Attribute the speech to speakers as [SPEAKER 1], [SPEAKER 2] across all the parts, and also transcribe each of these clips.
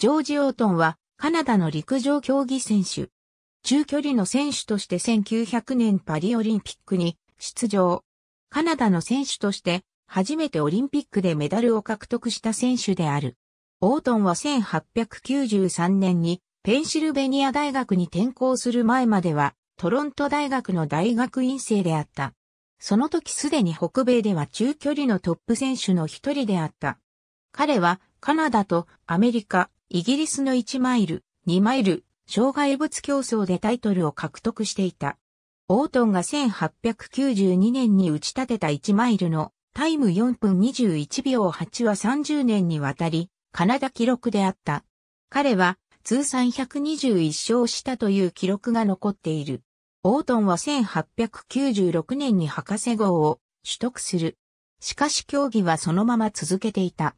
[SPEAKER 1] ジョージ・オートンは、カナダの陸上競技選手。中距離の選手として1900年パリオリンピックに出場。カナダの選手として初めてオリンピックでメダルを獲得した選手である。オートンは1893年にペンシルベニア大学に転校する前まではトロント大学の大学院生であった。その時すでに北米では中距離のトップ選手の一人であった。彼はカナダとアメリカ、イギリスの1マイル、2マイル、障害物競争でタイトルを獲得していた。オートンが1892年に打ち立てた1マイルのタイム4分21秒8は30年にわたり、カナダ記録であった。彼は通算121勝したという記録が残っている。オートンは1896年に博士号を取得する。しかし競技はそのまま続けていた。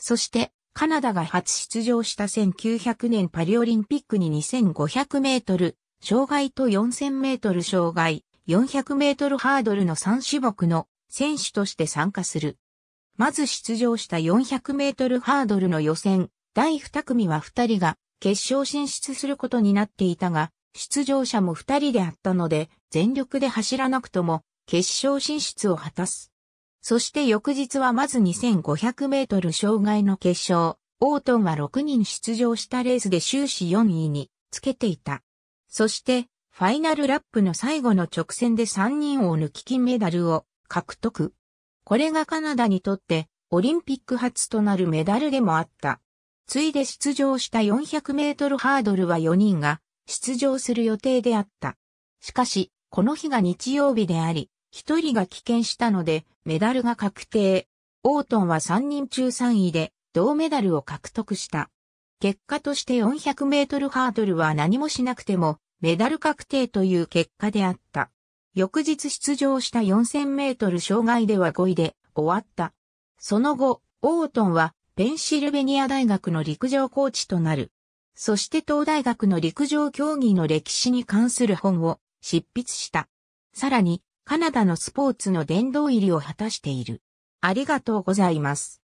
[SPEAKER 1] そしてカナダが初出場した1900年パリオリンピックに2500メートル、障害と4000メートル障害、400メートルハードルの3種目の選手として参加する。まず出場した400メートルハードルの予選、第2組は2人が決勝進出することになっていたが、出場者も2人であったので、全力で走らなくとも決勝進出を果たす。そして翌日はまず2500メートル障害の決勝、オートンは6人出場したレースで終始4位につけていた。そして、ファイナルラップの最後の直線で3人を抜き金メダルを獲得。これがカナダにとってオリンピック初となるメダルでもあった。ついで出場した400メートルハードルは4人が出場する予定であった。しかし、この日が日曜日であり、一人が棄権したので、メダルが確定。オートンは3人中3位で、銅メダルを獲得した。結果として400メートルハードルは何もしなくても、メダル確定という結果であった。翌日出場した4000メートル障害では5位で終わった。その後、オートンはペンシルベニア大学の陸上コーチとなる。そして東大学の陸上競技の歴史に関する本を執筆した。さらに、カナダのスポーツの殿堂入りを果たしている。ありがとうございます。